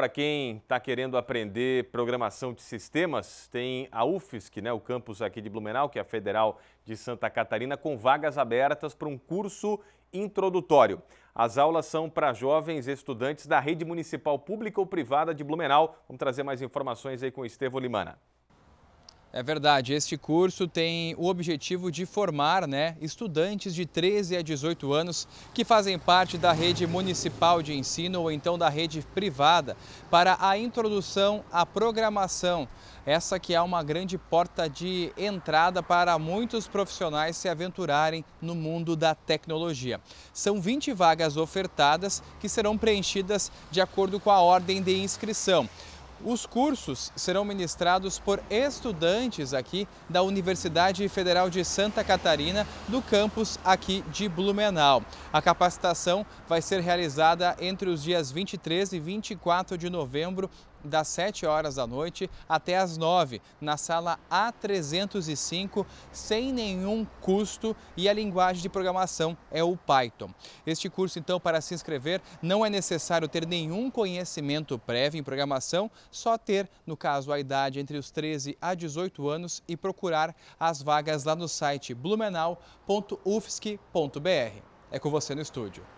Para quem está querendo aprender programação de sistemas, tem a UFSC, né, o campus aqui de Blumenau, que é a Federal de Santa Catarina, com vagas abertas para um curso introdutório. As aulas são para jovens estudantes da rede municipal pública ou privada de Blumenau. Vamos trazer mais informações aí com o Estevão Limana. É verdade, este curso tem o objetivo de formar né, estudantes de 13 a 18 anos que fazem parte da rede municipal de ensino ou então da rede privada para a introdução à programação. Essa que é uma grande porta de entrada para muitos profissionais se aventurarem no mundo da tecnologia. São 20 vagas ofertadas que serão preenchidas de acordo com a ordem de inscrição. Os cursos serão ministrados por estudantes aqui da Universidade Federal de Santa Catarina, do campus aqui de Blumenau. A capacitação vai ser realizada entre os dias 23 e 24 de novembro das 7 horas da noite até as 9, na sala A305, sem nenhum custo e a linguagem de programação é o Python. Este curso, então, para se inscrever, não é necessário ter nenhum conhecimento prévio em programação, só ter, no caso, a idade entre os 13 a 18 anos e procurar as vagas lá no site blumenau.ufsc.br. É com você no estúdio.